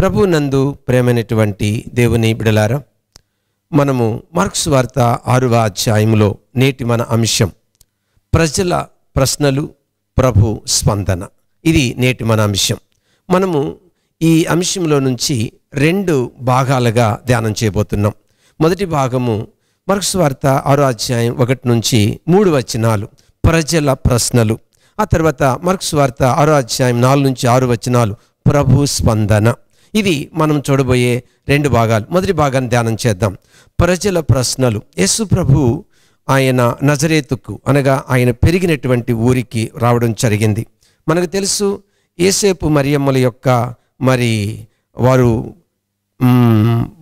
ప్రభు నందు ప్రేమైనటువంటి దేవుని బిడలారా మనము మార్క్స్ వార్త ఆరువ అధ్యాయంలో నేటి మన అంశం ప్రజల ప్రశ్నలు ప్రభు స్పందన ఇది నేటి మన అంశం మనము ఈ అంశంలో నుంచి రెండు భాగాలుగా ధ్యానం చేయబోతున్నాం మొదటి భాగము మరొక వార్త ఆరో అధ్యాయం ఒకటి నుంచి మూడు వచనాలు ప్రజల ప్రశ్నలు ఆ తర్వాత మరొక వార్త ఆరో అధ్యాయం నాలుగు నుంచి ఆరు వచనాలు ప్రభు స్పందన ఇది మనం చూడబోయే రెండు భాగాలు మొదటి భాగాన్ని ధ్యానం చేద్దాం ప్రజల ప్రశ్నలు యేసు ప్రభు ఆయన నజరేతుకు అనగా ఆయన పెరిగినటువంటి ఊరికి రావడం జరిగింది మనకు తెలుసు ఏసేపు మరియమ్మల యొక్క మరి వారు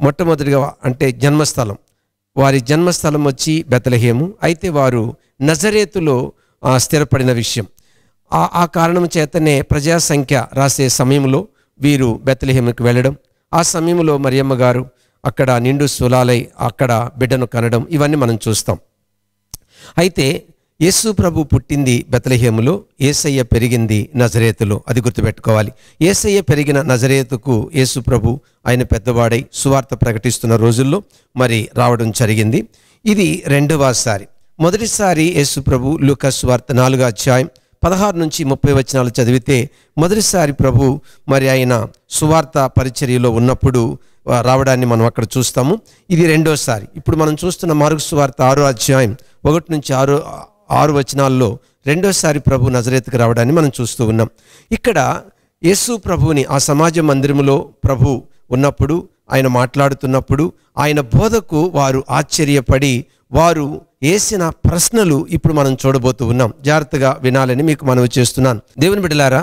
మొట్టమొదటిగా అంటే జన్మస్థలం వారి జన్మస్థలం వచ్చి బెతలహేము అయితే వారు నజరేతులో స్థిరపడిన విషయం ఆ కారణం చేతనే ప్రజా సంఖ్య రాసే సమయంలో వీరు బెతలహేముకు వెళ్ళడం ఆ సమయంలో మరియమ్మ గారు అక్కడ నిండు సులాలై అక్కడ బిడ్డను కనడం ఇవన్నీ మనం చూస్తాం అయితే యేసు ప్రభు పుట్టింది బెతలహేములో ఏసయ్య పెరిగింది నజరేతులో అది గుర్తుపెట్టుకోవాలి ఏసయ్య పెరిగిన నజరేతుకు యేసు ప్రభు ఆయన పెద్దవాడై సువార్త ప్రకటిస్తున్న రోజుల్లో మరి రావడం జరిగింది ఇది రెండవసారి మొదటిసారి యేసు ప్రభు లూకస్ వార్త నాలుగో అధ్యాయం పదహారు నుంచి ముప్పై వచనాలు చదివితే మొదటిసారి ప్రభు మరి ఆయన సువార్త పరిచర్యలో ఉన్నప్పుడు రావడాన్ని మనం అక్కడ చూస్తాము ఇది రెండోసారి ఇప్పుడు మనం చూస్తున్న మార్గ సువార్త ఆరో అధ్యాయం ఒకటి నుంచి ఆరు ఆరు వచనాల్లో రెండోసారి ప్రభు నజరేత్కి రావడాన్ని మనం చూస్తూ ఉన్నాం ఇక్కడ యేసు ప్రభువుని ఆ సమాజ మందిరములో ప్రభు ఉన్నప్పుడు ఆయన మాట్లాడుతున్నప్పుడు ఆయన బోధకు వారు ఆశ్చర్యపడి వారు వేసిన ప్రశ్నలు ఇప్పుడు మనం చూడబోతూ ఉన్నాం జాగ్రత్తగా వినాలని మీకు మనవి చేస్తున్నాను దేవుని బిడలారా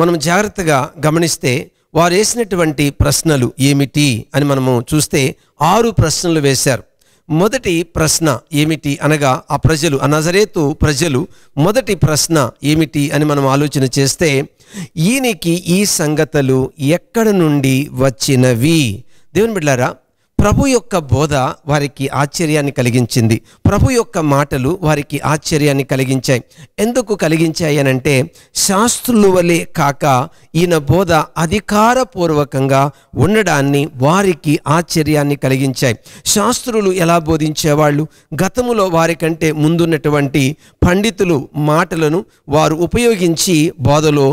మనం జాగ్రత్తగా గమనిస్తే వారు వేసినటువంటి ప్రశ్నలు ఏమిటి అని మనము చూస్తే ఆరు ప్రశ్నలు వేశారు మొదటి ప్రశ్న ఏమిటి అనగా ఆ ప్రజలు ఆ నజరేతు ప్రజలు మొదటి ప్రశ్న ఏమిటి అని మనం ఆలోచన చేస్తే ఈయనకి ఈ సంగతులు ఎక్కడ నుండి వచ్చినవి దేవుని బిడ్డారా ప్రభు యొక్క బోధ వారికి ఆశ్చర్యాన్ని కలిగించింది ప్రభు యొక్క మాటలు వారికి ఆశ్చర్యాన్ని కలిగించాయి ఎందుకు కలిగించాయి అనంటే శాస్త్రులు వలె కాక ఈయన బోధ అధికారపూర్వకంగా ఉండడాన్ని వారికి ఆశ్చర్యాన్ని కలిగించాయి శాస్త్రులు ఎలా బోధించేవాళ్ళు గతములో వారికంటే ముందున్నటువంటి పండితులు మాటలను వారు ఉపయోగించి బోధలో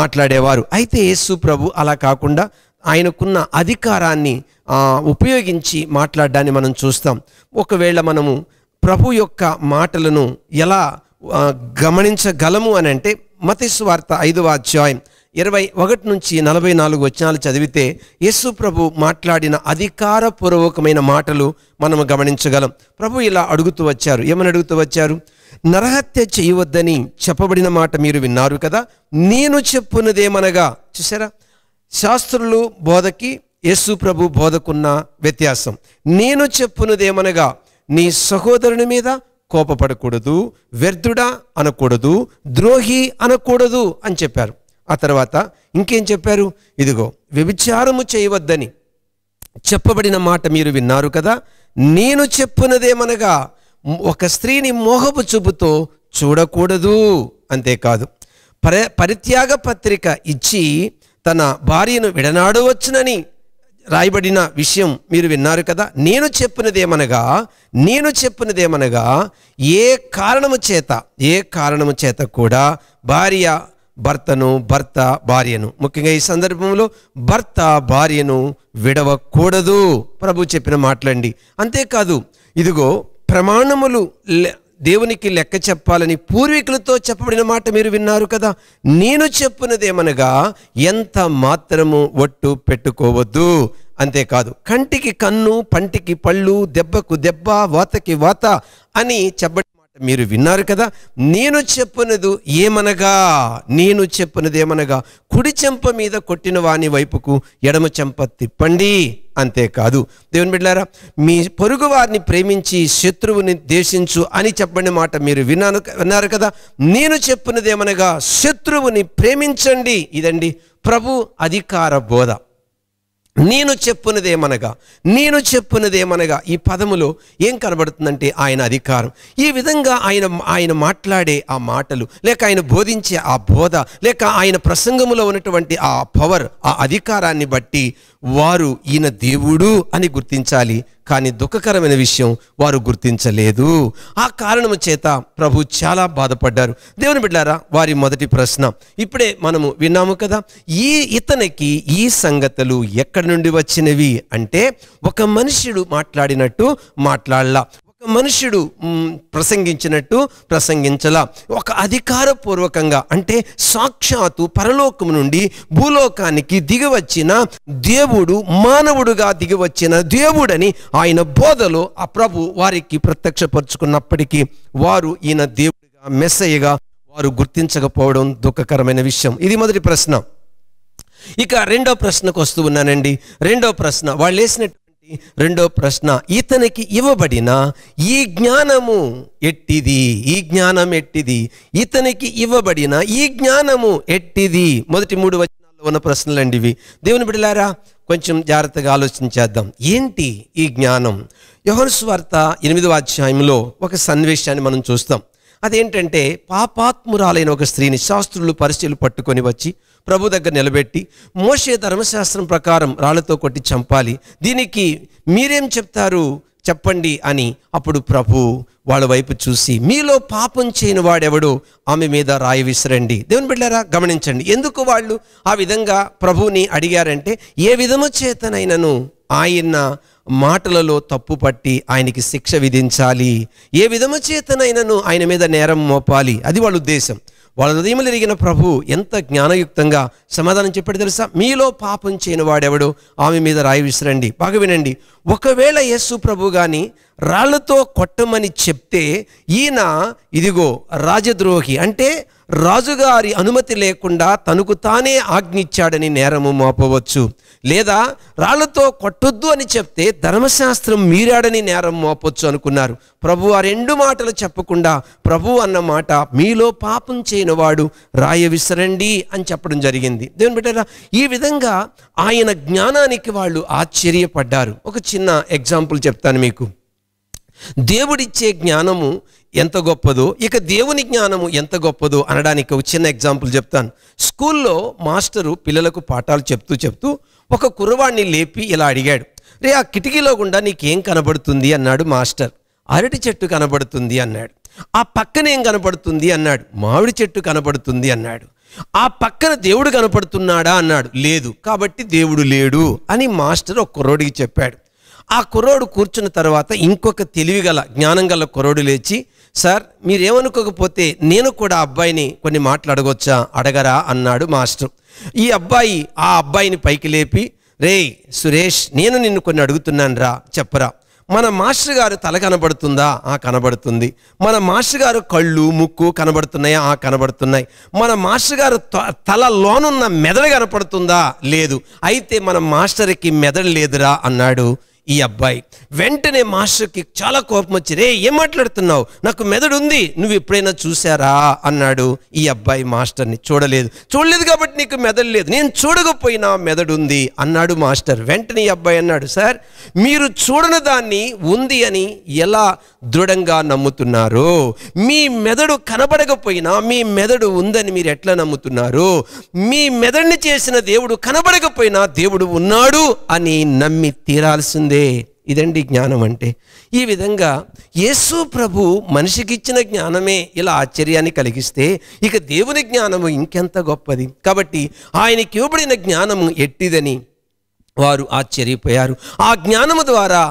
మాట్లాడేవారు అయితే యేసు ప్రభు అలా కాకుండా ఆయనకున్న అధికారాన్ని ఉపయోగించి మాట్లాడడాన్ని మనం చూస్తాం ఒకవేళ మనము ప్రభు యొక్క మాటలను ఎలా గమనించగలము అని అంటే మతేశ్వార్త ఐదవ అధ్యాయం ఇరవై ఒకటి నుంచి నలభై నాలుగు వచనాలు చదివితే యేసు ప్రభు మాట్లాడిన అధికారపూర్వకమైన మాటలు మనము గమనించగలం ప్రభు ఇలా అడుగుతూ వచ్చారు ఏమని అడుగుతూ వచ్చారు నరహత్య చేయవద్దని చెప్పబడిన మాట మీరు విన్నారు కదా నేను చెప్పున్నదేమనగా చూసారా శాస్త్రులు బోధకి యేసు ప్రభు బోధకున్న వ్యత్యాసం నేను చెప్పున్నదేమనగా నీ సహోదరుని మీద కోపపడకూడదు వ్యర్థుడా అనకూడదు ద్రోహి అనకూడదు అని చెప్పారు ఆ తర్వాత ఇంకేం చెప్పారు ఇదిగో వ్యభిచారము చేయవద్దని చెప్పబడిన మాట మీరు విన్నారు కదా నేను చెప్పున్నదేమనగా ఒక స్త్రీని మోహపు చూపుతో చూడకూడదు అంతేకాదు పరి పరిత్యాగ పత్రిక ఇచ్చి తన భార్యను విడనాడవచ్చునని రాయబడిన విషయం మీరు విన్నారు కదా నేను చెప్పినదేమనగా నేను చెప్పినదేమనగా ఏ కారణము చేత ఏ కారణము చేత కూడా భార్య భర్తను భర్త భార్యను ముఖ్యంగా ఈ సందర్భంలో భర్త భార్యను విడవకూడదు ప్రభు చెప్పిన మాటలండి అంతేకాదు ఇదిగో ప్రమాణములు దేవునికి లెక్క చెప్పాలని పూర్వీకులతో చెప్పబడిన మాట మీరు విన్నారు కదా నేను చెప్పున్నదేమనగా ఎంత మాత్రము ఒట్టు పెట్టుకోవద్దు అంతేకాదు కంటికి కన్ను పంటికి పళ్ళు దెబ్బకు దెబ్బ వాతకి వాత అని చెప్పబడి మీరు విన్నారు కదా నేను చెప్పినది ఏమనగా నేను చెప్పినది ఏమనగా కుడి చెంప మీద కొట్టిన వాని వైపుకు ఎడమ చెంప తిప్పండి అంతేకాదు దేవుని బిడ్డారా మీ పొరుగు వారిని ప్రేమించి శత్రువుని దేశించు అని చెప్పండి మాట మీరు విన్నాను విన్నారు కదా నేను చెప్పినది ఏమనగా శత్రువుని ప్రేమించండి ఇదండి ప్రభు అధికార బోధ నేను చెప్పునదేమనగా నేను చెప్పునదేమనగా ఈ పదములో ఏం కనబడుతుందంటే ఆయన అధికారం ఈ విధంగా ఆయన ఆయన మాట్లాడే ఆ మాటలు లేక ఆయన బోధించే ఆ బోధ లేక ఆయన ప్రసంగములో ఉన్నటువంటి ఆ పవర్ ఆ అధికారాన్ని బట్టి వారు ఈయన దేవుడు అని గుర్తించాలి కానీ దుఃఖకరమైన విషయం వారు గుర్తించలేదు ఆ కారణము చేత ప్రభు చాలా బాధపడ్డారు దేవుని బిడ్డారా వారి మొదటి ప్రశ్న ఇప్పుడే మనము విన్నాము కదా ఈ ఇతనికి ఈ సంగతులు ఎక్కడి నుండి వచ్చినవి అంటే ఒక మనుషుడు మాట్లాడినట్టు మాట్లాడలా మనుషుడు ప్రసంగించినట్టు ప్రసంగించలా ఒక అధికారపూర్వకంగా అంటే సాక్షాత్తు పరలోకం నుండి భూలోకానికి దిగివచ్చిన దేవుడు మానవుడుగా దిగివచ్చిన దేవుడని ఆయన బోధలో ఆ ప్రభు వారికి ప్రత్యక్షపరుచుకున్నప్పటికీ వారు ఈయన దేవుడిగా మెస్సయ్యగా వారు గుర్తించకపోవడం దుఃఖకరమైన విషయం ఇది మొదటి ప్రశ్న ఇక రెండో ప్రశ్నకు వస్తూ ఉన్నానండి రెండో ప్రశ్న వాళ్ళు వేసినట్టు రెండో ప్రశ్న ఇతనికి ఇవ్వబడిన ఈ జ్ఞానము ఎట్టిది ఈ జ్ఞానం ఎట్టిది ఇతనికి ఇవ్వబడిన ఈ జ్ఞానము ఎట్టిది మొదటి మూడు వచనాల్లో ఉన్న ప్రశ్నలు ఇవి దేవుని బిడలారా కొంచెం జాగ్రత్తగా ఆలోచించేద్దాం ఏంటి ఈ జ్ఞానం యహోన్స్వార్త ఎనిమిదవ అధ్యాయంలో ఒక సన్నివేశాన్ని మనం చూస్తాం అదేంటంటే పాపాత్మురాలైన ఒక స్త్రీని శాస్త్రులు పరిస్థితులు పట్టుకొని వచ్చి ప్రభు దగ్గర నిలబెట్టి మోసే ధర్మశాస్త్రం ప్రకారం రాళ్లతో కొట్టి చంపాలి దీనికి మీరేం చెప్తారు చెప్పండి అని అప్పుడు ప్రభు వాళ్ళ వైపు చూసి మీలో పాపం చేయని వాడెవడో ఆమె మీద రాయి విసిరండి దేవుని బిడ్డారా గమనించండి ఎందుకు వాళ్ళు ఆ విధంగా ప్రభువుని అడిగారంటే ఏ విధము చేతనైనను ఆయన మాటలలో తప్పు పట్టి ఆయనకి శిక్ష విధించాలి ఏ విధము చేతనైనను ఆయన మీద నేరం మోపాలి అది వాళ్ళ ఉద్దేశం వాళ్ళ హృదయములు ఎరిగిన ప్రభు ఎంత జ్ఞానయుక్తంగా సమాధానం చెప్పాడు తెలుసా మీలో పాపం చేయని వాడెవడు ఆమె మీద రాయి విసిరండి బాగా వినండి ఒకవేళ యేసు ప్రభు గాని రాళ్లతో కొట్టమని చెప్తే ఈయన ఇదిగో రాజద్రోహి అంటే రాజుగారి అనుమతి లేకుండా తనకు తానే ఆజ్ఞిచ్చాడని నేరము మోపవచ్చు లేదా రాళ్లతో కొట్టొద్దు అని చెప్తే ధర్మశాస్త్రం మీరాడని నేరం మోపవచ్చు అనుకున్నారు ప్రభు ఆ రెండు మాటలు చెప్పకుండా ప్రభు అన్న మాట మీలో పాపం చేయనివాడు రాయ విసరండి అని చెప్పడం జరిగింది దేవుని బిడ్డరా ఈ విధంగా ఆయన జ్ఞానానికి వాళ్ళు ఆశ్చర్యపడ్డారు ఒక చిన్న ఎగ్జాంపుల్ చెప్తాను మీకు దేవుడిచ్చే జ్ఞానము ఎంత గొప్పదో ఇక దేవుని జ్ఞానము ఎంత గొప్పదో అనడానికి ఒక చిన్న ఎగ్జాంపుల్ చెప్తాను స్కూల్లో మాస్టరు పిల్లలకు పాఠాలు చెప్తూ చెప్తూ ఒక కురవాణ్ణి లేపి ఇలా అడిగాడు రే ఆ కిటికీలో గుండా నీకేం కనబడుతుంది అన్నాడు మాస్టర్ అరటి చెట్టు కనబడుతుంది అన్నాడు ఆ పక్కనేం కనబడుతుంది అన్నాడు మామిడి చెట్టు కనబడుతుంది అన్నాడు ఆ పక్కన దేవుడు కనపడుతున్నాడా అన్నాడు లేదు కాబట్టి దేవుడు లేడు అని మాస్టర్ ఒక కుర్రోడికి చెప్పాడు ఆ కుర్రోడు కూర్చున్న తర్వాత ఇంకొక తెలివిగల జ్ఞానం గల కుర్రోడు లేచి సార్ మీరేమనుకోకపోతే నేను కూడా అబ్బాయిని కొన్ని మాటలు అడగొచ్చా అడగరా అన్నాడు మాస్టర్ ఈ అబ్బాయి ఆ అబ్బాయిని పైకి లేపి రే సురేష్ నేను నిన్ను కొన్ని అడుగుతున్నాను రా చెప్పరా మన మాస్టర్ గారు తల కనబడుతుందా ఆ కనబడుతుంది మన మాస్టర్ గారు కళ్ళు ముక్కు కనబడుతున్నాయా ఆ కనబడుతున్నాయి మన మాస్టర్ గారు తలలోనున్న మెదడు కనపడుతుందా లేదు అయితే మన మాస్టర్కి మెదడు లేదురా అన్నాడు ఈ అబ్బాయి వెంటనే మాస్టర్కి చాలా కోపం వచ్చి రే ఏం మాట్లాడుతున్నావు నాకు మెదడు ఉంది నువ్వు ఎప్పుడైనా చూసారా అన్నాడు ఈ అబ్బాయి మాస్టర్ని చూడలేదు చూడలేదు కాబట్టి నీకు మెదడు లేదు నేను చూడకపోయినా మెదడు ఉంది అన్నాడు మాస్టర్ వెంటనే ఈ అబ్బాయి అన్నాడు సార్ మీరు చూడని దాన్ని ఉంది అని ఎలా దృఢంగా నమ్ముతున్నారు మీ మెదడు కనబడకపోయినా మీ మెదడు ఉందని మీరు ఎట్లా నమ్ముతున్నారు మీ మెదడుని చేసిన దేవుడు కనబడకపోయినా దేవుడు ఉన్నాడు అని నమ్మి తీరాల్సింది పొందే ఇదండి జ్ఞానం అంటే ఈ విధంగా యేసు ప్రభు మనిషికిచ్చిన జ్ఞానమే ఇలా ఆశ్చర్యాన్ని కలిగిస్తే ఇక దేవుని జ్ఞానము ఇంకెంత గొప్పది కాబట్టి ఆయనకి ఇవ్వబడిన జ్ఞానము ఎట్టిదని వారు ఆశ్చర్యపోయారు ఆ జ్ఞానము ద్వారా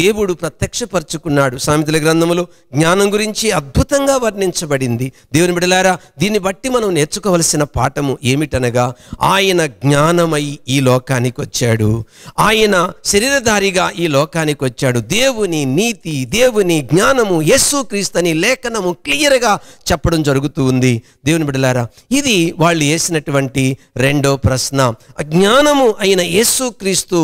దేవుడు ప్రత్యక్షపరచుకున్నాడు సామెతల గ్రంథములో జ్ఞానం గురించి అద్భుతంగా వర్ణించబడింది దేవుని బిడలారా దీన్ని బట్టి మనం నేర్చుకోవలసిన పాఠము ఏమిటనగా ఆయన జ్ఞానమై ఈ లోకానికి వచ్చాడు ఆయన శరీరధారిగా ఈ లోకానికి వచ్చాడు దేవుని నీతి దేవుని జ్ఞానము యస్సు క్రీస్తని లేఖనము క్లియర్గా చెప్పడం జరుగుతూ ఉంది దేవుని బిడలారా ఇది వాళ్ళు వేసినటువంటి రెండో ప్రశ్న అజ్ఞానము అయిన యేసు క్రీస్తు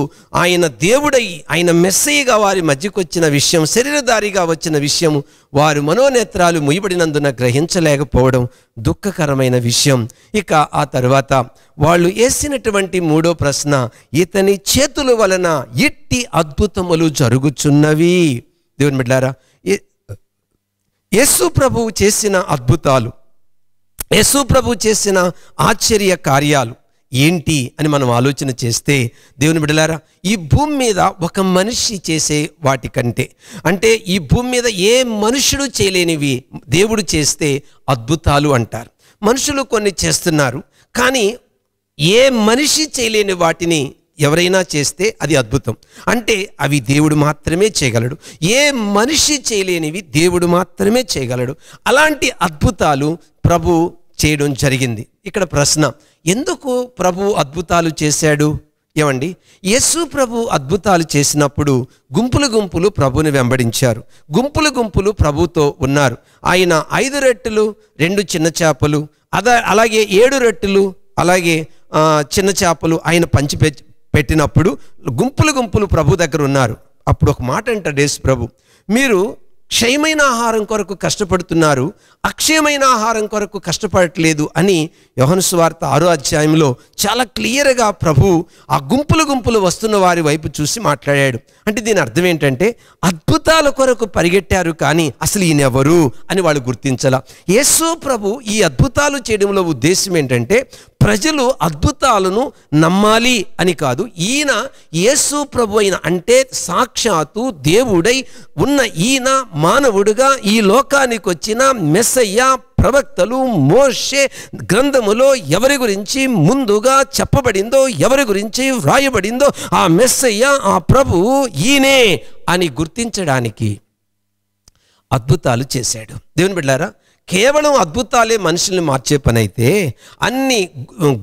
ఆయన దేవుడై ఆయన మెస్సయ్యగా వారి మధ్యకు వచ్చిన విషయం శరీరధారిగా వచ్చిన విషయం వారు మనోనేత్రాలు ముయబడినందున గ్రహించలేకపోవడం దుఃఖకరమైన విషయం ఇక ఆ తర్వాత వాళ్ళు వేసినటువంటి మూడో ప్రశ్న ఇతని చేతుల వలన ఎట్టి అద్భుతములు జరుగుచున్నవి దేవుని బిడ్డారా యేసు ప్రభువు చేసిన అద్భుతాలు యేసు ప్రభు చేసిన ఆశ్చర్య కార్యాలు ఏంటి అని మనం ఆలోచన చేస్తే దేవుని బిడలారా ఈ భూమి మీద ఒక మనిషి చేసే వాటికంటే అంటే ఈ భూమి మీద ఏ మనుషుడు చేయలేనివి దేవుడు చేస్తే అద్భుతాలు అంటారు మనుషులు కొన్ని చేస్తున్నారు కానీ ఏ మనిషి చేయలేని వాటిని ఎవరైనా చేస్తే అది అద్భుతం అంటే అవి దేవుడు మాత్రమే చేయగలడు ఏ మనిషి చేయలేనివి దేవుడు మాత్రమే చేయగలడు అలాంటి అద్భుతాలు ప్రభు చేయడం జరిగింది ఇక్కడ ప్రశ్న ఎందుకు ప్రభు అద్భుతాలు చేశాడు ఏమండి యేసు ప్రభు అద్భుతాలు చేసినప్పుడు గుంపులు గుంపులు ప్రభుని వెంబడించారు గుంపులు గుంపులు ప్రభుతో ఉన్నారు ఆయన ఐదు రెట్టులు రెండు చిన్న చేపలు అద అలాగే ఏడు రెట్టులు అలాగే చిన్న చేపలు ఆయన పంచి పెట్టినప్పుడు గుంపులు గుంపులు ప్రభు దగ్గర ఉన్నారు అప్పుడు ఒక మాట అంటాడు యేసు ప్రభు మీరు క్షయమైన ఆహారం కొరకు కష్టపడుతున్నారు అక్షయమైన ఆహారం కొరకు కష్టపడట్లేదు అని యహనస్వార్త ఆరో అధ్యాయంలో చాలా క్లియర్గా ప్రభు ఆ గుంపులు గుంపులు వస్తున్న వారి వైపు చూసి మాట్లాడాడు అంటే దీని అర్థం ఏంటంటే అద్భుతాల కొరకు పరిగెట్టారు కానీ అసలు ఈయన ఎవరు అని వాళ్ళు గుర్తించాల యేసు ప్రభు ఈ అద్భుతాలు చేయడంలో ఉద్దేశం ఏంటంటే ప్రజలు అద్భుతాలను నమ్మాలి అని కాదు ఈయన యేసు ప్రభు అయిన అంటే సాక్షాత్తు దేవుడై ఉన్న ఈయన మానవుడుగా ఈ లోకానికి వచ్చిన మెస్సయ్య ప్రవక్తలు మోషే గ్రంథములో ఎవరి గురించి ముందుగా చెప్పబడిందో ఎవరి గురించి వ్రాయబడిందో ఆ మెస్సయ్య ఆ ప్రభువు ఈయనే అని గుర్తించడానికి అద్భుతాలు చేశాడు దేవుని బిడ్డారా కేవలం అద్భుతాలే మనుషుల్ని మార్చే పనైతే అన్ని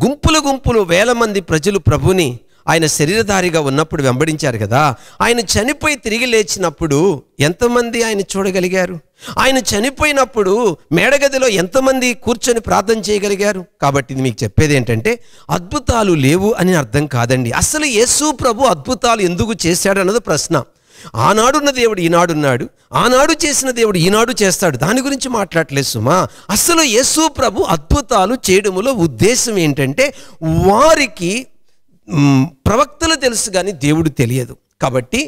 గుంపులు గుంపులు వేల మంది ప్రజలు ప్రభుని ఆయన శరీరధారిగా ఉన్నప్పుడు వెంబడించారు కదా ఆయన చనిపోయి తిరిగి లేచినప్పుడు ఎంతమంది ఆయన చూడగలిగారు ఆయన చనిపోయినప్పుడు మేడగదిలో ఎంతమంది కూర్చొని ప్రార్థన చేయగలిగారు కాబట్టి ఇది మీకు చెప్పేది ఏంటంటే అద్భుతాలు లేవు అని అర్థం కాదండి అసలు యేసు ప్రభు అద్భుతాలు ఎందుకు చేశాడు అన్నది ప్రశ్న ఆనాడున్న దేవుడు ఈనాడున్నాడు ఆనాడు చేసిన దేవుడు ఈనాడు చేస్తాడు దాని గురించి మాట్లాడలేదు సుమా అసలు యేసు ప్రభు అద్భుతాలు చేయడములో ఉద్దేశం ఏంటంటే వారికి ప్రవక్తలు తెలుసు కానీ దేవుడు తెలియదు కాబట్టి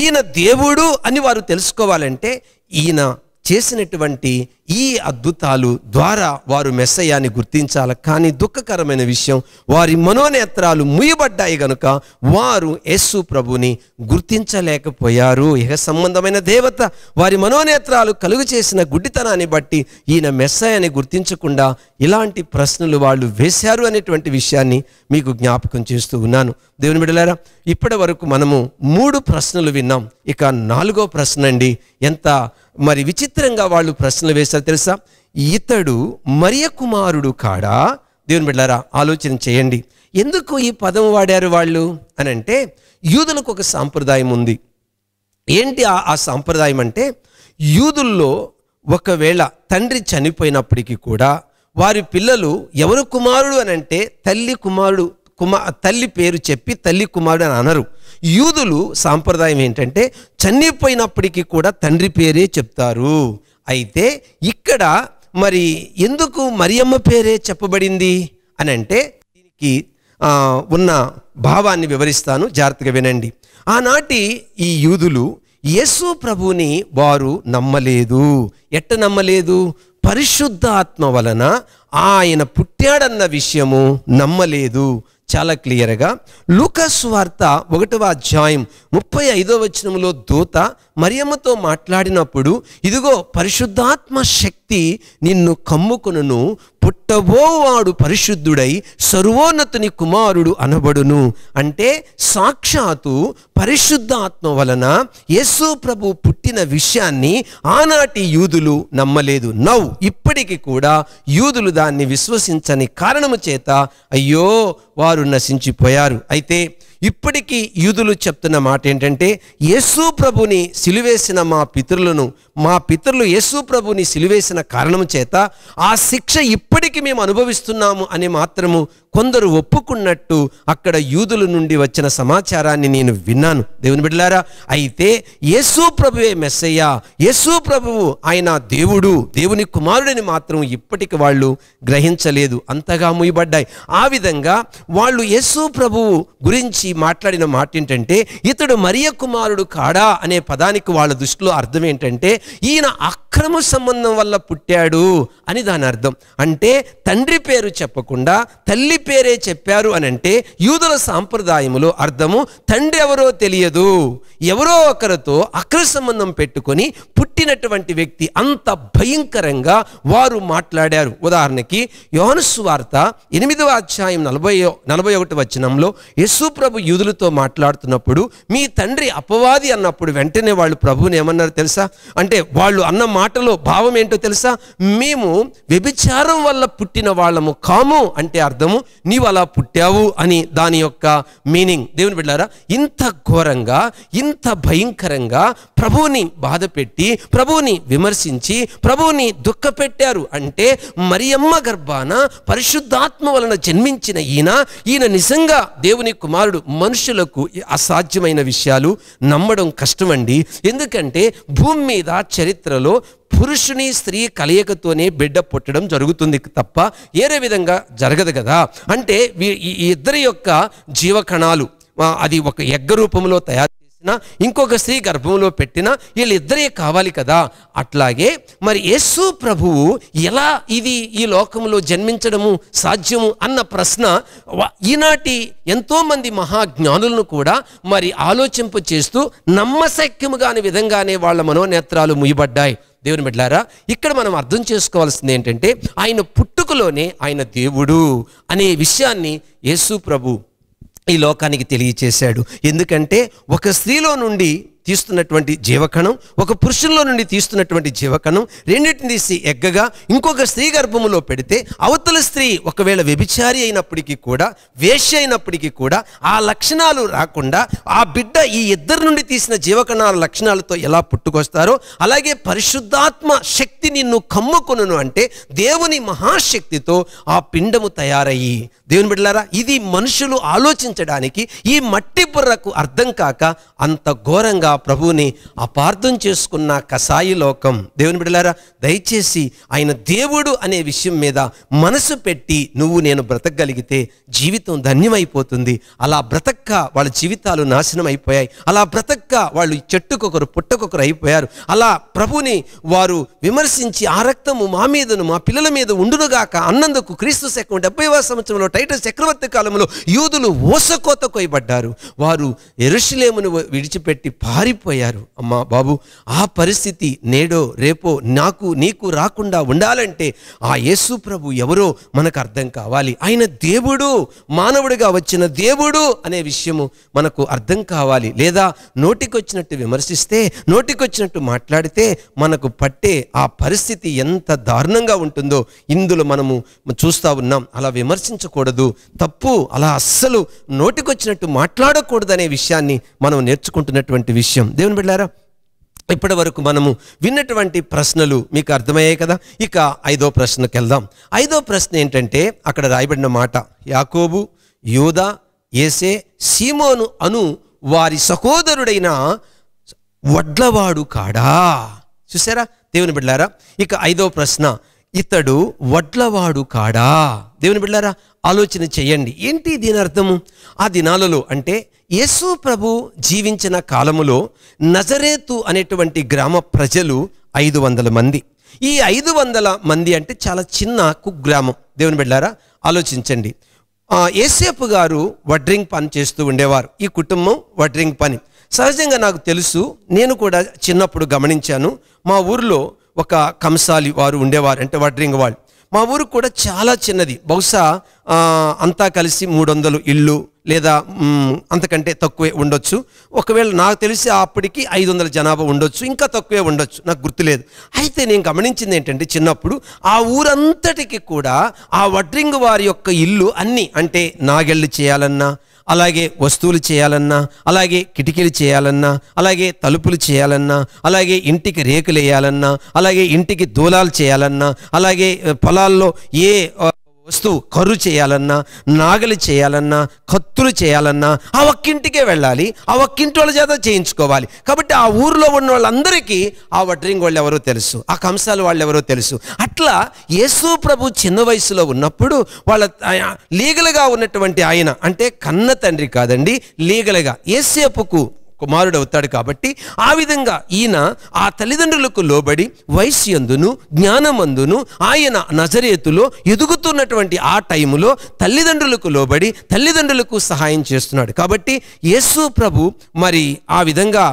ఈయన దేవుడు అని వారు తెలుసుకోవాలంటే ఈయన చేసినటువంటి ఈ అద్భుతాలు ద్వారా వారు మెస్సయాన్ని గుర్తించాలి కానీ దుఃఖకరమైన విషయం వారి మనోనేత్రాలు ముయబడ్డాయి గనుక వారు యస్సు ప్రభుని గుర్తించలేకపోయారు ఇహ సంబంధమైన దేవత వారి మనోనేత్రాలు కలుగు చేసిన గుడ్డితనాన్ని బట్టి ఈయన మెస్సయాన్ని గుర్తించకుండా ఇలాంటి ప్రశ్నలు వాళ్ళు వేశారు అనేటువంటి విషయాన్ని మీకు జ్ఞాపకం చేస్తూ ఉన్నాను దేవుని బిడలారా ఇప్పటి వరకు మనము మూడు ప్రశ్నలు విన్నాం ఇక నాలుగో ప్రశ్న అండి ఎంత మరి విచిత్రంగా వాళ్ళు ప్రశ్నలు వేశారు చేశాడు తెలుసా ఇతడు మరియ కుమారుడు కాడా దేవుని బిడ్డారా ఆలోచన చేయండి ఎందుకు ఈ పదం వాడారు వాళ్ళు అని అంటే యూదులకు ఒక సాంప్రదాయం ఉంది ఏంటి ఆ సాంప్రదాయం అంటే యూదుల్లో ఒకవేళ తండ్రి చనిపోయినప్పటికీ కూడా వారి పిల్లలు ఎవరు కుమారుడు అని అంటే తల్లి కుమారుడు కుమా తల్లి పేరు చెప్పి తల్లి కుమారుడు అని అనరు యూదులు సాంప్రదాయం ఏంటంటే చనిపోయినప్పటికీ కూడా తండ్రి పేరే చెప్తారు అయితే ఇక్కడ మరి ఎందుకు మరియమ్మ పేరే చెప్పబడింది అని అంటే దీనికి ఉన్న భావాన్ని వివరిస్తాను జాగ్రత్తగా వినండి ఆనాటి ఈ యూదులు యేసు ప్రభుని వారు నమ్మలేదు ఎట్ట నమ్మలేదు పరిశుద్ధాత్మ వలన ఆయన పుట్టాడన్న విషయము నమ్మలేదు చాలా క్లియర్గా లూకస్ వార్త ఒకటవ అధ్యాయం ముప్పై ఐదో వచనంలో దూత మరియమ్మతో మాట్లాడినప్పుడు ఇదిగో పరిశుద్ధాత్మ శక్తి వ్యక్తి నిన్ను కమ్ముకును పుట్టబోవాడు పరిశుద్ధుడై సర్వోన్నతుని కుమారుడు అనబడును అంటే సాక్షాత్తు పరిశుద్ధాత్మ వలన యేసు ప్రభు పుట్టిన విషయాన్ని ఆనాటి యూదులు నమ్మలేదు నౌ ఇప్పటికీ కూడా యూదులు దాన్ని విశ్వసించని కారణము చేత అయ్యో వారు నశించిపోయారు అయితే ఇప్పటికీ యూదులు చెప్తున్న మాట ఏంటంటే యేసు ప్రభుని సిలివేసిన మా పితరులను మా పితరులు యేసు ప్రభుని సిలివేసిన కారణం చేత ఆ శిక్ష ఇప్పటికీ మేము అనుభవిస్తున్నాము అని మాత్రము కొందరు ఒప్పుకున్నట్టు అక్కడ యూదుల నుండి వచ్చిన సమాచారాన్ని నేను విన్నాను దేవుని బిడ్డలారా అయితే యేసు ప్రభువే మెస్సయ్య యేసు ప్రభువు ఆయన దేవుడు దేవుని కుమారుడిని మాత్రం ఇప్పటికి వాళ్ళు గ్రహించలేదు అంతగా ముయబడ్డాయి ఆ విధంగా వాళ్ళు యేసు ప్రభువు గురించి మాట్లాడిన మాట ఏంటంటే ఇతడు మరియ కుమారుడు కాడా అనే పదానికి వాళ్ళ దృష్టిలో అర్థం ఏంటంటే ఈయన అక్రమ సంబంధం వల్ల పుట్టాడు అని దాని అర్థం అంటే తండ్రి పేరు చెప్పకుండా తల్లి తండ్రి పేరే చెప్పారు అని అంటే యూదుల సాంప్రదాయములో అర్థము తండ్రి ఎవరో తెలియదు ఎవరో ఒకరితో అక్ర సంబంధం పెట్టుకొని పుట్టినటువంటి వ్యక్తి అంత భయంకరంగా వారు మాట్లాడారు ఉదాహరణకి యోహనసు వార్త ఎనిమిదవ అధ్యాయం నలభై నలభై ఒకటి వచనంలో యశు ప్రభు యూదులతో మాట్లాడుతున్నప్పుడు మీ తండ్రి అపవాది అన్నప్పుడు వెంటనే వాళ్ళు ప్రభువుని ఏమన్నారు తెలుసా అంటే వాళ్ళు అన్న మాటలో భావం ఏంటో తెలుసా మేము వ్యభిచారం వల్ల పుట్టిన వాళ్ళము కాము అంటే అర్థము నీవు అలా పుట్టావు అని దాని యొక్క మీనింగ్ దేవుని బిడ్డారా ఇంత ఘోరంగా ఇంత భయంకరంగా ప్రభువుని బాధ పెట్టి ప్రభువుని విమర్శించి ప్రభువుని దుఃఖపెట్టారు అంటే మరియమ్మ గర్భాన పరిశుద్ధాత్మ వలన జన్మించిన ఈయన ఈయన నిజంగా దేవుని కుమారుడు మనుషులకు అసాధ్యమైన విషయాలు నమ్మడం కష్టమండి ఎందుకంటే భూమి మీద చరిత్రలో పురుషుని స్త్రీ కలయికతోనే బిడ్డ పుట్టడం జరుగుతుంది తప్ప ఏరే విధంగా జరగదు కదా అంటే ఈ ఇద్దరి యొక్క జీవకణాలు అది ఒక యజ్ఞ రూపంలో తయారు చేసిన ఇంకొక స్త్రీ గర్భంలో పెట్టిన వీళ్ళిద్దరే కావాలి కదా అట్లాగే మరి యేసు ప్రభువు ఎలా ఇది ఈ లోకంలో జన్మించడము సాధ్యము అన్న ప్రశ్న ఈనాటి ఎంతోమంది మహాజ్ఞానులను కూడా మరి ఆలోచింప చేస్తూ నమ్మశక్యము కాని విధంగానే వాళ్ళ మనోనేత్రాలు ముయబడ్డాయి దేవుని బిడ్డారా ఇక్కడ మనం అర్థం చేసుకోవాల్సింది ఏంటంటే ఆయన పుట్టుకలోనే ఆయన దేవుడు అనే విషయాన్ని యేసు ప్రభు ఈ లోకానికి తెలియచేశాడు ఎందుకంటే ఒక స్త్రీలో నుండి తీస్తున్నటువంటి జీవకణం ఒక పురుషుల్లో నుండి తీస్తున్నటువంటి జీవకణం రెండింటిని తీసి ఎగ్గగా ఇంకొక స్త్రీ గర్భములో పెడితే అవతల స్త్రీ ఒకవేళ వ్యభిచారి అయినప్పటికీ కూడా వేష్య అయినప్పటికీ కూడా ఆ లక్షణాలు రాకుండా ఆ బిడ్డ ఈ ఇద్దరి నుండి తీసిన జీవకణాల లక్షణాలతో ఎలా పుట్టుకొస్తారో అలాగే పరిశుద్ధాత్మ శక్తి నిన్ను కమ్ముకొనును అంటే దేవుని మహాశక్తితో ఆ పిండము తయారయ్యి దేవుని బిడ్డలారా ఇది మనుషులు ఆలోచించడానికి ఈ మట్టి బుర్రకు అర్థం కాక అంత ఘోరంగా ప్రభువుని అపార్థం చేసుకున్న కసాయి లోకం దేవుని బిడలారా దయచేసి ఆయన దేవుడు అనే విషయం మీద మనసు పెట్టి నువ్వు నేను బ్రతకగలిగితే జీవితం ధన్యమైపోతుంది అలా బ్రతక్క వాళ్ళ జీవితాలు నాశనం అయిపోయాయి అలా బ్రతక్క వాళ్ళు చెట్టుకొకరు పుట్టకొకరు అయిపోయారు అలా ప్రభుని వారు విమర్శించి ఆ రక్తము మా మీదను మా పిల్లల మీద ఉండునుగాక అన్నందుకు క్రీస్తు శకం డెబ్బైవ సంవత్సరంలో టైటస్ చక్రవర్తి కాలంలో యూదులు ఓసకోత వారు ఎరుషులేమును విడిచిపెట్టి మారిపోయారు అమ్మా బాబు ఆ పరిస్థితి నేడో రేపో నాకు నీకు రాకుండా ఉండాలంటే ఆ యేసు ప్రభు ఎవరో మనకు అర్థం కావాలి ఆయన దేవుడు మానవుడిగా వచ్చిన దేవుడు అనే విషయము మనకు అర్థం కావాలి లేదా నోటికొచ్చినట్టు విమర్శిస్తే నోటికొచ్చినట్టు మాట్లాడితే మనకు పట్టే ఆ పరిస్థితి ఎంత దారుణంగా ఉంటుందో ఇందులో మనము చూస్తూ ఉన్నాం అలా విమర్శించకూడదు తప్పు అలా అస్సలు నోటికొచ్చినట్టు మాట్లాడకూడదు అనే విషయాన్ని మనం నేర్చుకుంటున్నటువంటి విషయం విషయం దేవుని బిడ్డారా ఇప్పటి వరకు మనము విన్నటువంటి ప్రశ్నలు మీకు అర్థమయ్యాయి కదా ఇక ఐదో ప్రశ్నకు వెళ్దాం ఐదో ప్రశ్న ఏంటంటే అక్కడ రాయబడిన మాట యాకోబు యూదా ఏసే సీమోను అను వారి సహోదరుడైన వడ్లవాడు కాడా చూసారా దేవుని బిడ్డారా ఇక ఐదో ప్రశ్న ఇతడు వడ్లవాడు కాడా దేవుని బిడ్డారా ఆలోచన చేయండి ఏంటి దీని అర్థము ఆ దినాలలో అంటే యేసు ప్రభు జీవించిన కాలములో నజరేతు అనేటువంటి గ్రామ ప్రజలు ఐదు వందల మంది ఈ ఐదు వందల మంది అంటే చాలా చిన్న కుగ్రామం దేవుని బిడ్డారా ఆలోచించండి ఏసేపు గారు వడ్రింగ్ పని చేస్తూ ఉండేవారు ఈ కుటుంబం వడ్రింగ్ పని సహజంగా నాకు తెలుసు నేను కూడా చిన్నప్పుడు గమనించాను మా ఊర్లో ఒక కంసాలి వారు ఉండేవారు అంటే వడ్రింగ్ వాళ్ళు మా ఊరు కూడా చాలా చిన్నది బహుశా అంతా కలిసి మూడు వందలు ఇల్లు లేదా అంతకంటే తక్కువే ఉండొచ్చు ఒకవేళ నాకు తెలిసి అప్పటికి ఐదు వందల జనాభా ఉండొచ్చు ఇంకా తక్కువే ఉండొచ్చు నాకు గుర్తులేదు అయితే నేను గమనించింది ఏంటంటే చిన్నప్పుడు ఆ ఊరంతటికి కూడా ఆ వడ్రింగ్ వారి యొక్క ఇల్లు అన్నీ అంటే నాగెళ్ళు చేయాలన్నా అలాగే వస్తువులు చేయాలన్నా అలాగే కిటికీలు చేయాలన్నా అలాగే తలుపులు చేయాలన్నా అలాగే ఇంటికి రేకులు వేయాలన్నా అలాగే ఇంటికి దూలాలు చేయాలన్నా అలాగే పొలాల్లో ఏ వస్తువు కర్రు చేయాలన్నా నాగలి చేయాలన్నా కత్తులు చేయాలన్నా ఆ ఒక్కింటికే వెళ్ళాలి ఆ ఒక్కింటి వాళ్ళ చేత చేయించుకోవాలి కాబట్టి ఆ ఊరిలో ఉన్న వాళ్ళందరికీ ఆ వడ్రింగ్ వాళ్ళు ఎవరో తెలుసు ఆ కంసాలు వాళ్ళు ఎవరో తెలుసు అట్లా యేసు ప్రభు చిన్న వయసులో ఉన్నప్పుడు వాళ్ళ లీగల్గా ఉన్నటువంటి ఆయన అంటే కన్న తండ్రి కాదండి లీగల్గా ఏసేపుకు కుమారుడు అవుతాడు కాబట్టి ఆ విధంగా ఈయన ఆ తల్లిదండ్రులకు లోబడి వయస్యందును జ్ఞానమందును ఆయన నజరేతులో ఎదుగుతున్నటువంటి ఆ టైములో తల్లిదండ్రులకు లోబడి తల్లిదండ్రులకు సహాయం చేస్తున్నాడు కాబట్టి యేసు ప్రభు మరి ఆ విధంగా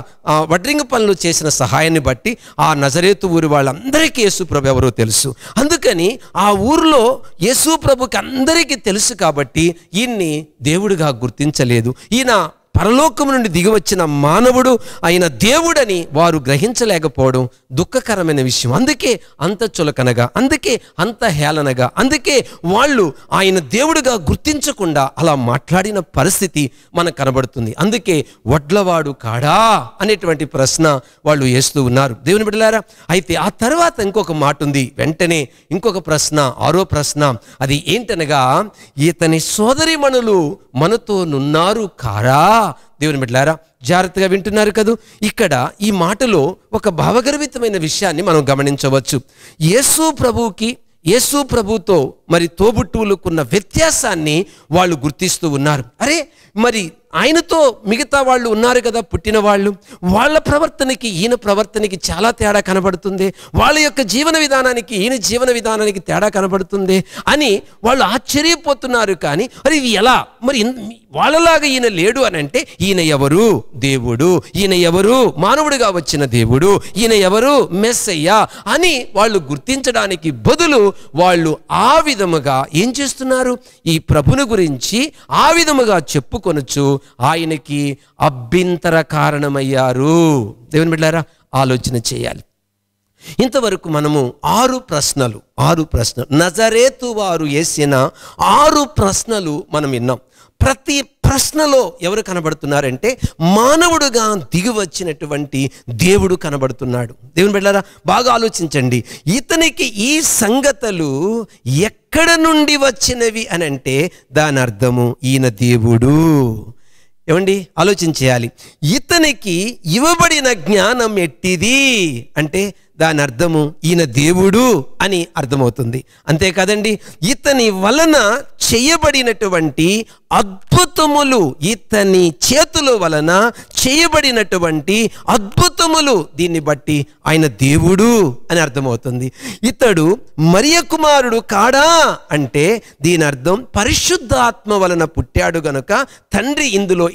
వడ్రింగ పనులు చేసిన సహాయాన్ని బట్టి ఆ నజరేతు ఊరి వాళ్ళందరికీ యేసు ప్రభు ఎవరో తెలుసు అందుకని ఆ ఊరిలో యేసు ప్రభుకి అందరికీ తెలుసు కాబట్టి ఈయన్ని దేవుడిగా గుర్తించలేదు ఈయన పరలోకం నుండి దిగివచ్చిన మానవుడు ఆయన దేవుడని వారు గ్రహించలేకపోవడం దుఃఖకరమైన విషయం అందుకే అంత చులకనగా అందుకే అంత హేళనగా అందుకే వాళ్ళు ఆయన దేవుడుగా గుర్తించకుండా అలా మాట్లాడిన పరిస్థితి మనకు కనబడుతుంది అందుకే వడ్లవాడు కాడా అనేటువంటి ప్రశ్న వాళ్ళు వేస్తూ ఉన్నారు దేవుని బిడ్డలారా అయితే ఆ తర్వాత ఇంకొక మాట ఉంది వెంటనే ఇంకొక ప్రశ్న ఆరో ప్రశ్న అది ఏంటనగా ఇతని సోదరి మనలు మనతోనున్నారు కారా దేవుని బిడ్డలారా జాగ్రత్తగా వింటున్నారు కదూ ఇక్కడ ఈ మాటలో ఒక భావగర్భితమైన విషయాన్ని మనం గమనించవచ్చు యేసు ప్రభువుకి యేసు ప్రభుతో మరి తోబుట్టువులకున్న వ్యత్యాసాన్ని వాళ్ళు గుర్తిస్తూ ఉన్నారు అరే మరి ఆయనతో మిగతా వాళ్ళు ఉన్నారు కదా పుట్టిన వాళ్ళు వాళ్ళ ప్రవర్తనకి ఈయన ప్రవర్తనకి చాలా తేడా కనబడుతుంది వాళ్ళ యొక్క జీవన విధానానికి ఈయన జీవన విధానానికి తేడా కనబడుతుంది అని వాళ్ళు ఆశ్చర్యపోతున్నారు కానీ మరి ఇవి ఎలా మరి వాళ్ళలాగా ఈయన లేడు అని అంటే ఈయన ఎవరు దేవుడు ఈయన ఎవరు మానవుడిగా వచ్చిన దేవుడు ఈయన ఎవరు అయ్యా అని వాళ్ళు గుర్తించడానికి బదులు వాళ్ళు ఆ విధముగా ఏం చేస్తున్నారు ఈ ప్రభుని గురించి ఆ విధముగా చెప్పుకు పొందుకొనొచ్చు ఆయనకి అభ్యంతర కారణమయ్యారు దేవుని బిడ్డారా ఆలోచన చేయాలి ఇంతవరకు మనము ఆరు ప్రశ్నలు ఆరు ప్రశ్నలు నజరేతు వారు వేసిన ఆరు ప్రశ్నలు మనం విన్నాం ప్రతి ప్రశ్నలో ఎవరు కనబడుతున్నారంటే మానవుడుగా దిగివచ్చినటువంటి దేవుడు కనబడుతున్నాడు దేవుని బిడ్డారా బాగా ఆలోచించండి ఇతనికి ఈ సంగతులు ఎక్కడ నుండి వచ్చినవి అని అంటే దాని అర్థము ఈయన దేవుడు ఏమండి ఆలోచించేయాలి ఇతనికి ఇవ్వబడిన జ్ఞానం ఎట్టిది అంటే దాని అర్థము ఈయన దేవుడు అని అర్థమవుతుంది కదండి ఇతని వలన చేయబడినటువంటి అద్భుతములు ఇతని చేతుల వలన చేయబడినటువంటి అద్భుతములు దీన్ని బట్టి ఆయన దేవుడు అని అర్థమవుతుంది ఇతడు మరియ కుమారుడు కాడా అంటే దీని అర్థం పరిశుద్ధాత్మ వలన పుట్టాడు గనుక తండ్రి ఇందులో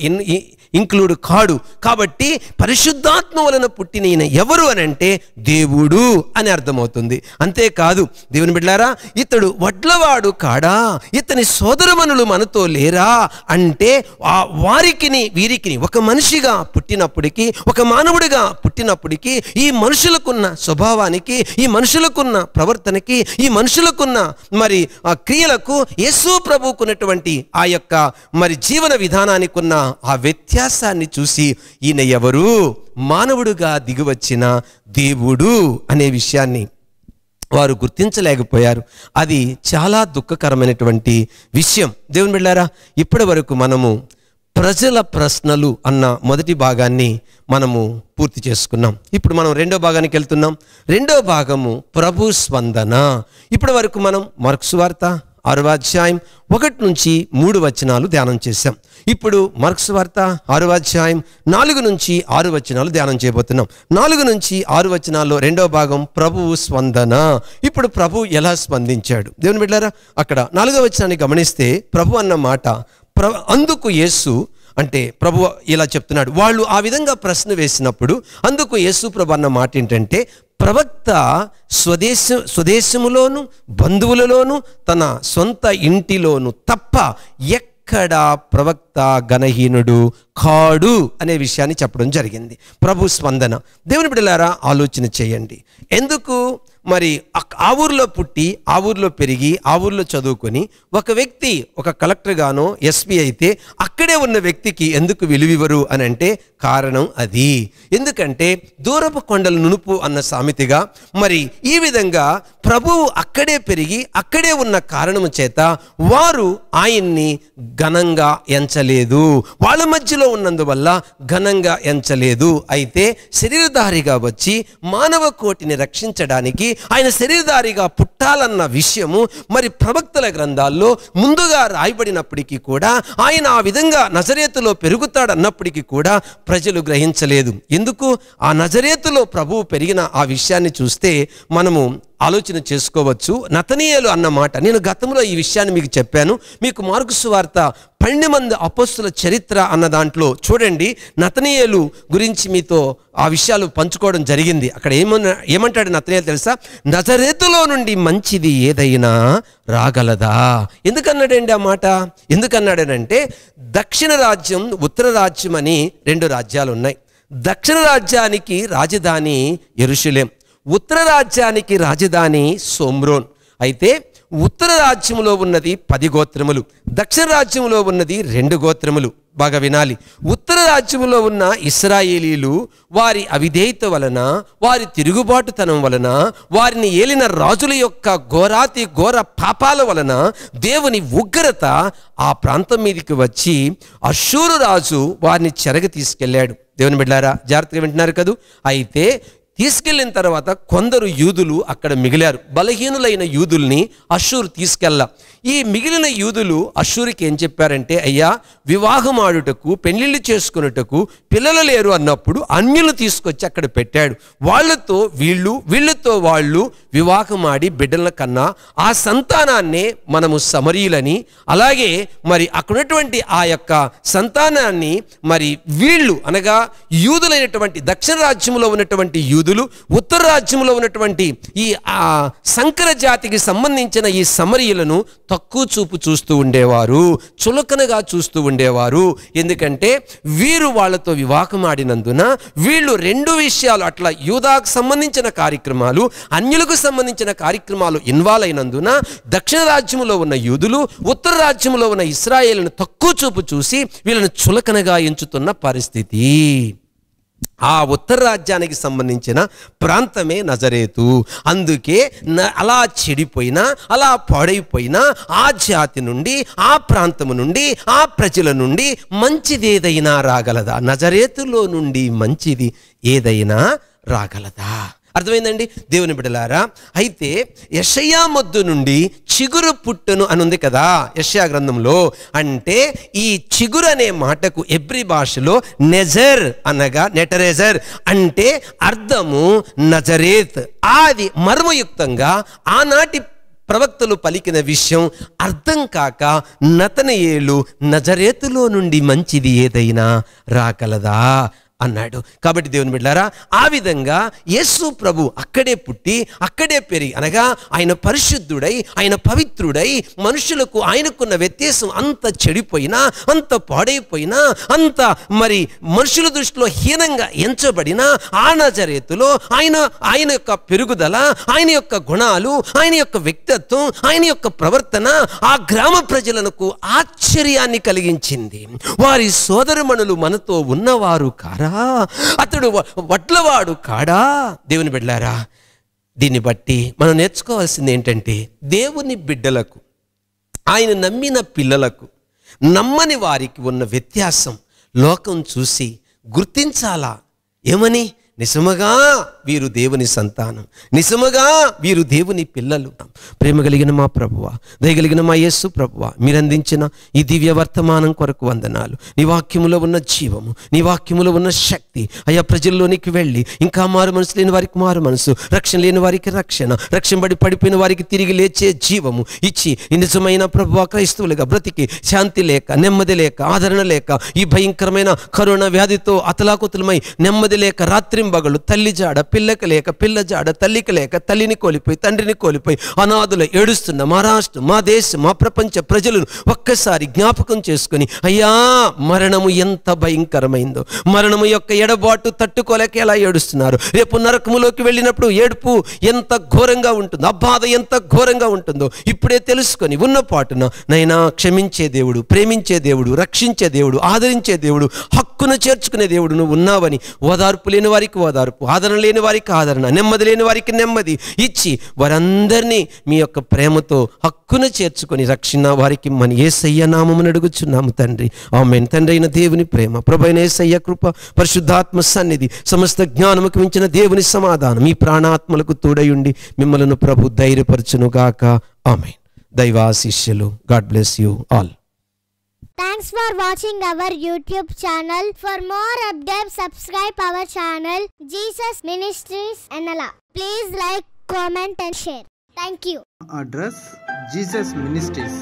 ఇంక్లూడ్ కాడు కాబట్టి పరిశుద్ధాత్మ వలన పుట్టిన ఈయన ఎవరు అని అంటే దేవుడు అని అర్థమవుతుంది అంతేకాదు దేవుని బిడ్డారా ఇతడు వడ్లవాడు కాడా ఇతని సోదరమనులు మనతో లేరా అంటే ఆ వారికిని వీరికిని ఒక మనిషిగా పుట్టినప్పటికీ ఒక మానవుడిగా పుట్టినప్పటికీ ఈ మనుషులకున్న స్వభావానికి ఈ మనుషులకున్న ప్రవర్తనకి ఈ మనుషులకున్న మరి ఆ క్రియలకు యేసు ప్రభుకున్నటువంటి ఆ యొక్క మరి జీవన విధానానికి ఉన్న ఆ వ్యత్యాసం వ్యత్యాసాన్ని చూసి ఈయన ఎవరు మానవుడుగా దిగివచ్చిన దేవుడు అనే విషయాన్ని వారు గుర్తించలేకపోయారు అది చాలా దుఃఖకరమైనటువంటి విషయం దేవుని వెళ్ళారా ఇప్పటి వరకు మనము ప్రజల ప్రశ్నలు అన్న మొదటి భాగాన్ని మనము పూర్తి చేసుకున్నాం ఇప్పుడు మనం రెండో భాగానికి వెళ్తున్నాం రెండో భాగము ప్రభు స్పందన ఇప్పటి వరకు మనం మరక్సు వార్త ఆరవ అధ్యాయం ఒకటి నుంచి మూడు వచనాలు ధ్యానం చేశాం ఇప్పుడు మార్క్స్ వార్త ఆరవ అధ్యాయం నాలుగు నుంచి ఆరు వచనాలు ధ్యానం చేయబోతున్నాం నాలుగు నుంచి ఆరు వచనాల్లో రెండవ భాగం ప్రభువు స్పందన ఇప్పుడు ప్రభు ఎలా స్పందించాడు దేవుని బిడ్డారా అక్కడ నాలుగో వచనాన్ని గమనిస్తే ప్రభు అన్న మాట ప్ర అందుకు యేసు అంటే ప్రభు ఇలా చెప్తున్నాడు వాళ్ళు ఆ విధంగా ప్రశ్న వేసినప్పుడు అందుకు యేసు ప్రభు అన్న మాట ఏంటంటే ప్రవక్త స్వదేశ స్వదేశములోను బంధువులలోను తన సొంత ఇంటిలోను తప్ప ఎక్కడ ప్రవక్త గణహీనుడు కాడు అనే విషయాన్ని చెప్పడం జరిగింది ప్రభు స్పందన దేవుని బిడ్డలారా ఆలోచన చేయండి ఎందుకు మరి ఆ ఊర్లో పుట్టి ఆ ఊర్లో పెరిగి ఆ ఊర్లో చదువుకొని ఒక వ్యక్తి ఒక కలెక్టర్ గానో ఎస్పీ అయితే అక్కడే ఉన్న వ్యక్తికి ఎందుకు విలువివ్వరు అని అంటే కారణం అది ఎందుకంటే దూరపు కొండల నునుపు అన్న సామెతిగా మరి ఈ విధంగా ప్రభువు అక్కడే పెరిగి అక్కడే ఉన్న కారణము చేత వారు ఆయన్ని ఘనంగా ఎంచలేదు వాళ్ళ మధ్యలో ఉన్నందువల్ల ఘనంగా ఎంచలేదు అయితే శరీరధారిగా వచ్చి మానవ కోటిని రక్షించడానికి ఆయన శరీరధారిగా పుట్టాలన్న విషయము మరి ప్రవక్తల గ్రంథాల్లో ముందుగా రాయబడినప్పటికీ కూడా ఆయన ఆ విధంగా నజరేతులో పెరుగుతాడన్నప్పటికీ కూడా ప్రజలు గ్రహించలేదు ఎందుకు ఆ నజరేతులో ప్రభువు పెరిగిన ఆ విషయాన్ని చూస్తే మనము ఆలోచన చేసుకోవచ్చు నతనీయులు అన్నమాట నేను గతంలో ఈ విషయాన్ని మీకు చెప్పాను మీకు మార్గసు వార్త పన్నెండు మంది అపస్తుల చరిత్ర అన్న దాంట్లో చూడండి నతనీయులు గురించి మీతో ఆ విషయాలు పంచుకోవడం జరిగింది అక్కడ ఏమన్నా ఏమంటాడు నతనీయులు తెలుసా నజరేతులో నుండి మంచిది ఏదైనా రాగలదా ఎందుకన్నాడండి ఆ మాట ఎందుకన్నాడనంటే దక్షిణ రాజ్యం ఉత్తర రాజ్యం అని రెండు రాజ్యాలు ఉన్నాయి దక్షిణ రాజ్యానికి రాజధాని ఎరుషులేం ఉత్తర రాజ్యానికి రాజధాని సోమ్రోన్ అయితే ఉత్తర రాజ్యములో ఉన్నది పది గోత్రములు దక్షిణ రాజ్యములో ఉన్నది రెండు గోత్రములు బాగా వినాలి ఉత్తర రాజ్యములో ఉన్న ఇస్రాయేలీలు వారి అవిధేయత వలన వారి తిరుగుబాటుతనం వలన వారిని ఏలిన రాజుల యొక్క ఘోరాతి ఘోర పాపాల వలన దేవుని ఉగ్రత ఆ ప్రాంతం మీదకి వచ్చి అశూరు రాజు వారిని చెరగ తీసుకెళ్ళాడు దేవుని బిడ్డారా జాగ్రత్తగా వింటున్నారు కదూ అయితే తీసుకెళ్లిన తర్వాత కొందరు యూదులు అక్కడ మిగిలారు బలహీనులైన యూదుల్ని అషూర్ తీసుకెళ్ళ ఈ మిగిలిన యూదులు అషూరికి ఏం చెప్పారంటే అయ్యా వివాహం ఆడుటకు పెళ్లిళ్ళు చేసుకున్నటకు పిల్లలు లేరు అన్నప్పుడు అన్యులు తీసుకొచ్చి అక్కడ పెట్టాడు వాళ్ళతో వీళ్ళు వీళ్ళతో వాళ్ళు వివాహం ఆడి బిడ్డల కన్నా ఆ సంతానాన్నే మనము సమరీయులని అలాగే మరి అక్కడటువంటి ఆ యొక్క సంతానాన్ని మరి వీళ్ళు అనగా యూదులైనటువంటి దక్షిణ రాజ్యంలో ఉన్నటువంటి యూదు యూదులు ఉత్తర రాజ్యంలో ఉన్నటువంటి ఈ సంకర జాతికి సంబంధించిన ఈ సమరీయులను తక్కువ చూపు చూస్తూ ఉండేవారు చులకనగా చూస్తూ ఉండేవారు ఎందుకంటే వీరు వాళ్ళతో వివాహం ఆడినందున వీళ్ళు రెండు విషయాలు అట్లా యూదాకు సంబంధించిన కార్యక్రమాలు అన్యులకు సంబంధించిన కార్యక్రమాలు ఇన్వాల్వ్ అయినందున దక్షిణ రాజ్యంలో ఉన్న యూదులు ఉత్తర రాజ్యంలో ఉన్న ఇస్రాయేల్ను తక్కువ చూపు చూసి వీళ్ళని చులకనగా ఎంచుతున్న పరిస్థితి ఆ ఉత్తర రాజ్యానికి సంబంధించిన ప్రాంతమే నజరేతు అందుకే అలా చెడిపోయినా అలా పాడైపోయినా ఆ జాతి నుండి ఆ ప్రాంతము నుండి ఆ ప్రజల నుండి మంచిదేదైనా రాగలదా నజరేతులో నుండి మంచిది ఏదైనా రాగలదా అర్థమైందండి దేవుని బిడలారా అయితే యషయా మొద్దు నుండి చిగురు పుట్టును అని ఉంది కదా యషయా గ్రంథంలో అంటే ఈ చిగురు అనే మాటకు ఎబ్రి భాషలో నెజర్ అనగా నెటరేజర్ అంటే అర్థము నజరేత్ అది మర్మయుక్తంగా ఆనాటి ప్రవక్తలు పలికిన విషయం అర్థం కాక నతన ఏలు నజరేతులో నుండి మంచిది ఏదైనా రాకలదా అన్నాడు కాబట్టి దేవుని బిడ్డారా ఆ విధంగా యేసు ప్రభు అక్కడే పుట్టి అక్కడే పెరిగి అనగా ఆయన పరిశుద్ధుడై ఆయన పవిత్రుడై మనుషులకు ఆయనకున్న వ్యత్యాసం అంత చెడిపోయినా అంత పాడైపోయినా అంత మరి మనుషుల దృష్టిలో హీనంగా ఎంచబడిన ఆ నజరేతులో ఆయన ఆయన యొక్క పెరుగుదల ఆయన యొక్క గుణాలు ఆయన యొక్క వ్యక్తిత్వం ఆయన యొక్క ప్రవర్తన ఆ గ్రామ ప్రజలకు ఆశ్చర్యాన్ని కలిగించింది వారి సోదరుమణులు మనతో ఉన్నవారు కారా కాడా అతడు వడ్లవాడు కాడా దేవుని బిడ్డలారా దీన్ని బట్టి మనం నేర్చుకోవాల్సింది ఏంటంటే దేవుని బిడ్డలకు ఆయన నమ్మిన పిల్లలకు నమ్మని వారికి ఉన్న వ్యత్యాసం లోకం చూసి గుర్తించాలా ఏమని నిజముగా వీరు దేవుని సంతానం నిజముగా వీరు దేవుని పిల్లలు ప్రేమ కలిగిన మా ప్రభువ దయగలిగిన మా యేసు ప్రభువ మీరందించిన ఈ దివ్య వర్తమానం కొరకు వందనాలు నీ వాక్యములో ఉన్న జీవము నీ వాక్యములో ఉన్న శక్తి అయా ప్రజల్లోనికి వెళ్ళి ఇంకా మారు మనసు లేని వారికి మారు మనసు రక్షణ లేని వారికి రక్షణ రక్షణబడి పడిపోయిన వారికి తిరిగి లేచే జీవము ఇచ్చి నిజమైన ప్రభు క్రైస్తవులుగా బ్రతికి శాంతి లేక నెమ్మది లేక ఆదరణ లేక ఈ భయంకరమైన కరోనా వ్యాధితో అతలాకుతలమై నెమ్మది లేక రాత్రింబగలు తల్లి జాడ పిల్ల పిల్లకి లేక పిల్ల జాడ తల్లికి లేక తల్లిని కోల్పోయి తండ్రిని కోల్పోయి అనాథులు ఏడుస్తున్న మా రాష్ట్రం మా దేశం మా ప్రపంచ ప్రజలను ఒక్కసారి జ్ఞాపకం చేసుకుని అయ్యా మరణము ఎంత భయంకరమైందో మరణము యొక్క ఎడబాటు తట్టుకోలేక ఎలా ఏడుస్తున్నారు రేపు నరకములోకి వెళ్ళినప్పుడు ఏడుపు ఎంత ఘోరంగా ఉంటుందో ఆ బాధ ఎంత ఘోరంగా ఉంటుందో ఇప్పుడే తెలుసుకొని ఉన్న పాటున నైనా క్షమించే దేవుడు ప్రేమించే దేవుడు రక్షించే దేవుడు ఆదరించే దేవుడు హక్కును చేర్చుకునే దేవుడు నువ్వు ఉన్నావని ఓదార్పు లేని వారికి ఓదార్పు ఆదరణ లేని లేని వారికి ఆదరణ నెమ్మది లేని వారికి నెమ్మది ఇచ్చి వారందరినీ మీ యొక్క ప్రేమతో హక్కును చేర్చుకొని రక్షణ వారికి మన ఏసయ్య నామం అడుగుచున్నాము తండ్రి ఆమె తండ్రి అయిన దేవుని ప్రేమ ప్రభైన ఏసయ్య కృప పరిశుద్ధాత్మ సన్నిధి సమస్త జ్ఞానముకు మించిన దేవుని సమాధానం ఈ ప్రాణాత్మలకు తోడయుండి మిమ్మలను ప్రభు ధైర్యపరచునుగాక ఆమె దైవాశిష్యులు God bless you all Thanks for watching our YouTube channel. For more updates, subscribe our channel Jesus Ministries Enala. Please like, comment and share. Thank you address Jesus ministries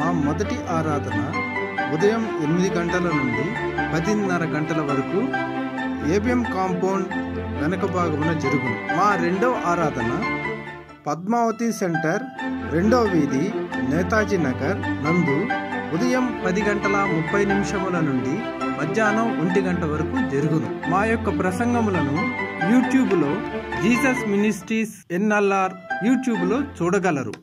మా మొదటి ఆరాధన ఉదయం ఎనిమిది గంటల నుండి పదిన్నర గంటల వరకు ఏబిఎం కాంపౌండ్ వెనక భాగమున జరుగును మా రెండవ ఆరాధన పద్మావతి సెంటర్ రెండవ వీధి నేతాజీ నగర్ నందు ఉదయం పది గంటల ముప్పై నిమిషముల నుండి మధ్యాహ్నం ఒంటి గంట వరకు జరుగును మా యొక్క ప్రసంగములను యూట్యూబ్లో జీసస్ మినిస్ట్రీస్ ఎన్ఎల్ఆర్ యూట్యూబ్లో చూడగలరు